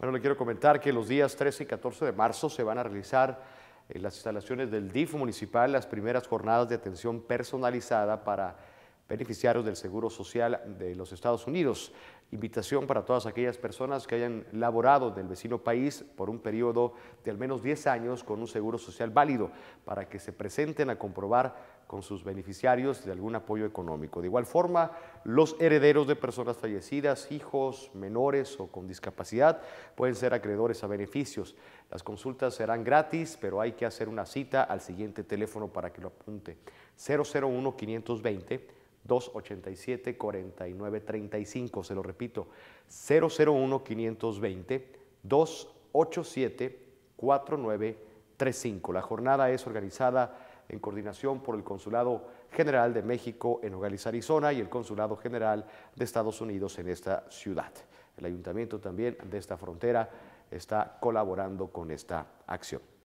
Bueno, le quiero comentar que los días 13 y 14 de marzo se van a realizar en eh, las instalaciones del DIF municipal las primeras jornadas de atención personalizada para beneficiarios del Seguro Social de los Estados Unidos. Invitación para todas aquellas personas que hayan laborado del vecino país por un periodo de al menos 10 años con un seguro social válido para que se presenten a comprobar con sus beneficiarios de algún apoyo económico. De igual forma, los herederos de personas fallecidas, hijos, menores o con discapacidad pueden ser acreedores a beneficios. Las consultas serán gratis, pero hay que hacer una cita al siguiente teléfono para que lo apunte. 001 520 287 4935, se lo repito, 001 520 287 4935. La jornada es organizada en coordinación por el Consulado General de México en Nogales, Arizona y el Consulado General de Estados Unidos en esta ciudad. El ayuntamiento también de esta frontera está colaborando con esta acción.